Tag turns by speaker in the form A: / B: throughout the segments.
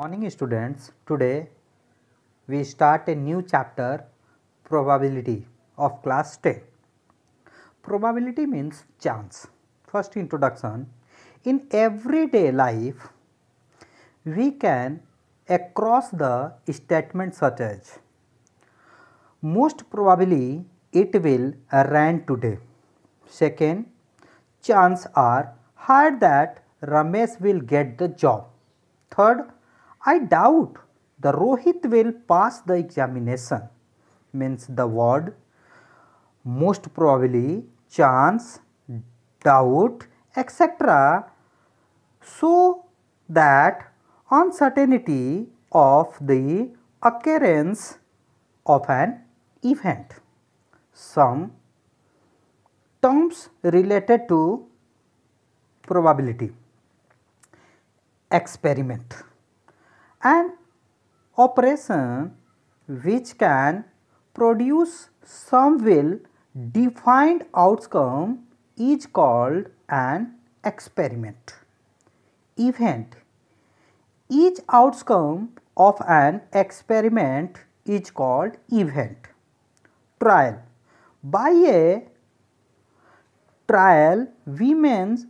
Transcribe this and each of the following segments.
A: Morning students, today we start a new chapter probability of class 10. Probability means chance. First introduction, in everyday life we can across the statement such as most probably it will rain today. Second, chance are higher that Ramesh will get the job. Third, I doubt the Rohit will pass the examination means the word most probably chance doubt etc so that uncertainty of the occurrence of an event some terms related to probability experiment an operation which can produce some well defined outcome is called an experiment. Event Each outcome of an experiment is called event. Trial By a trial we means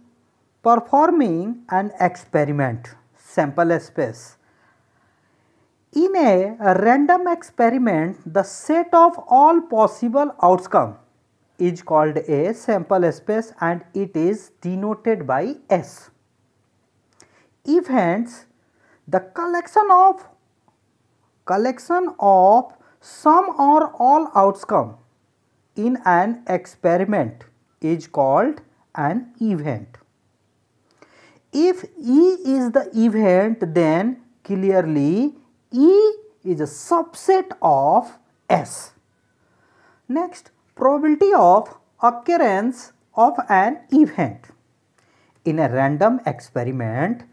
A: performing an experiment sample space in a random experiment, the set of all possible outcome is called a sample space and it is denoted by S. Events, the collection of collection of some or all outcome in an experiment is called an event. If E is the event then clearly E is a subset of S. Next, probability of occurrence of an event. In a random experiment,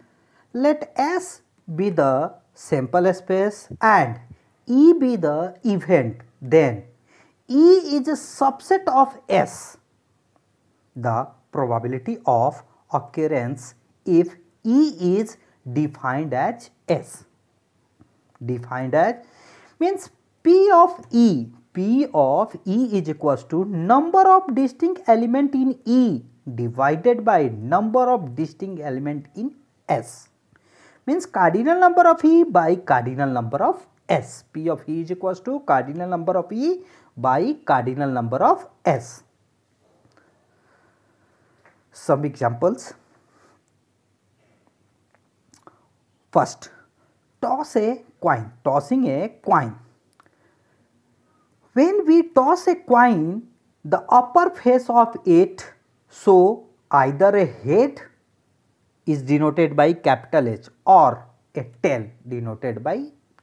A: let S be the sample space and E be the event. Then E is a subset of S. The probability of occurrence if E is defined as S. defined as means P of E, P of E is equals to number of distinct element in E divided by number of distinct element in S. Means cardinal number of E by cardinal number of S. P of E is equals to cardinal number of E by cardinal number of S. Some examples. First, toss a coin, tossing a coin. When we toss a coin, the upper face of it, so either a head is denoted by capital H or a tail denoted by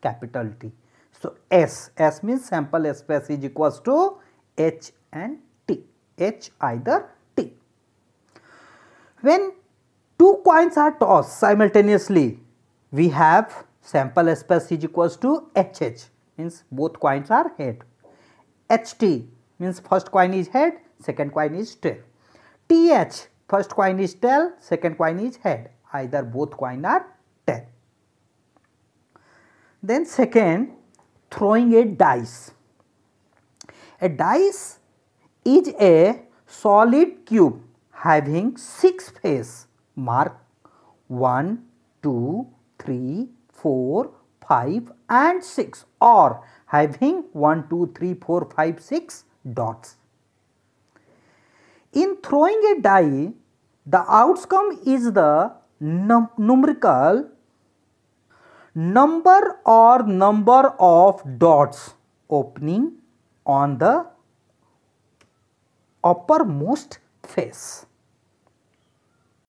A: capital T. So, S, S means sample space is equals to H and T, H either T. When two coins are tossed simultaneously, we have sample space is equals to HH means both coins are head. HT means first coin is head, second coin is tail. TH first coin is tail, second coin is head. Either both coin are tail. Then second, throwing a dice. A dice is a solid cube having 6 face mark 1, 2, 3, 4, 5 and 6 or having 1, 2, 3, 4, 5, 6 dots. In throwing a die, the outcome is the num numerical number or number of dots opening on the uppermost face.